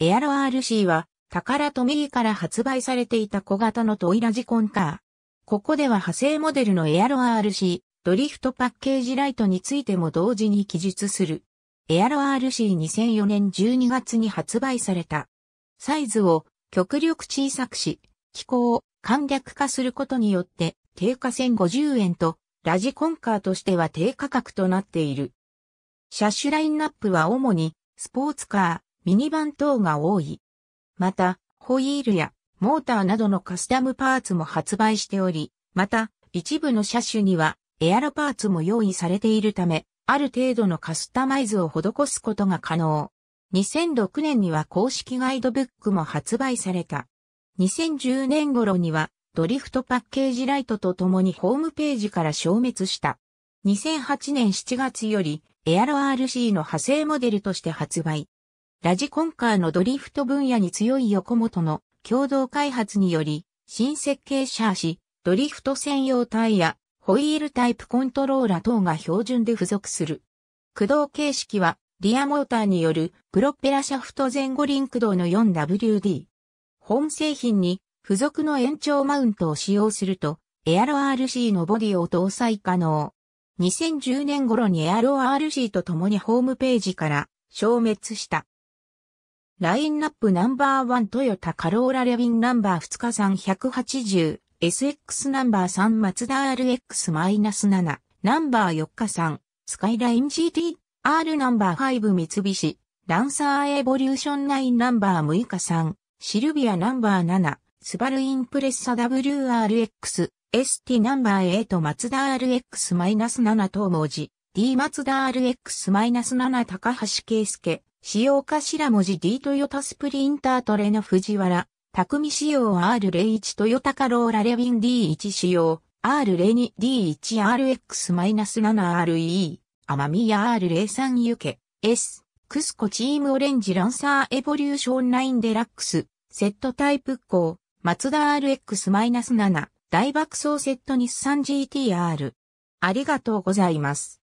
エアロ RC は、タカラトミーから発売されていた小型のトイラジコンカー。ここでは派生モデルのエアロ RC、ドリフトパッケージライトについても同時に記述する。エアロ RC2004 年12月に発売された。サイズを極力小さくし、機構を簡略化することによって、定価1050円と、ラジコンカーとしては低価格となっている。車種ラインナップは主に、スポーツカー、ミニバン等が多い。また、ホイールやモーターなどのカスタムパーツも発売しており、また、一部の車種にはエアロパーツも用意されているため、ある程度のカスタマイズを施すことが可能。2006年には公式ガイドブックも発売された。2010年頃にはドリフトパッケージライトとともにホームページから消滅した。2008年7月よりエアロ RC の派生モデルとして発売。ラジコンカーのドリフト分野に強い横本の共同開発により、新設計ー足、ドリフト専用タイヤ、ホイールタイプコントローラ等が標準で付属する。駆動形式は、リアモーターによるプロペラシャフト前後輪駆動の 4WD。本製品に付属の延長マウントを使用すると、エアロ RC のボディを搭載可能。2010年頃にエアロ RC と共にホームページから消滅した。ラインナップナンバーワントヨタカローラレビンナンバー2日 380SX ナンバー3マツダ RX-7 ナンバー4日3スカイライン GT R ナンバー5三菱ランサーエボリューション9ナンバー6日3シルビアナンバー7スバルインプレッサ WRX ST ナンバー8マツダ RX-7 と文字 D マツダ RX-7 高橋圭介使用頭文字 D トヨタスプリンタートレノ藤原、匠仕様 R01 トヨタカローラレビン D1 仕様 R02D1RX-7RE、天宮 R03 ユケ、S、クスコチームオレンジランサーエボリューション9デラックス、セットタイプ校、マツダ RX-7、大爆走セット日産 GTR。ありがとうございます。